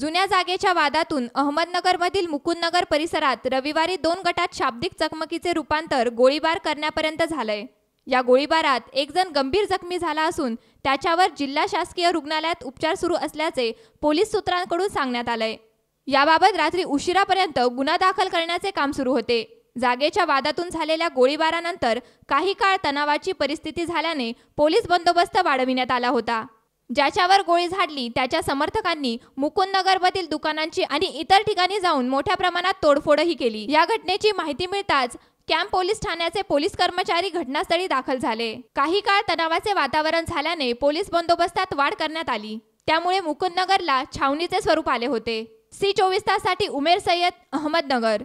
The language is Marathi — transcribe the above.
जुन्या जागेच्या वादातून अहमदनगरमधील मुकुंदनगर परिसरात रविवारी दोन गटात शाब्दिक चकमकीचे रूपांतर गोळीबार करण्यापर्यंत झालंय या गोळीबारात एक जण गंभीर जखमी झाला असून त्याच्यावर जिल्हा शासकीय रुग्णालयात उपचार सुरू असल्याचे पोलीस सूत्रांकडून सांगण्यात आलंय याबाबत रात्री उशिरापर्यंत गुन्हा दाखल करण्याचे काम सुरू होते जागेच्या वादातून झालेल्या गोळीबारानंतर काही काळ तणावाची परिस्थिती झाल्याने पोलीस बंदोबस्त वाढविण्यात आला होता ज्याच्यावर गोळी झाडली त्याच्या समर्थकांनी मुकुंदनगरमधील दुकानांची आणि इतर ठिकाणी जाऊन मोठ्या प्रमाणात तोडफोडही केली या घटनेची माहिती मिळताच कॅम्प पोलीस ठाण्याचे पोलीस कर्मचारी घटनास्थळी दाखल झाले काही काळ तणावाचे वातावरण झाल्याने पोलीस बंदोबस्तात वाढ करण्यात आली त्यामुळे मुकुंदनगरला छावणीचे स्वरूप आले होते सी चोवीस ताससाठी उमेर सय्यद अहमदनगर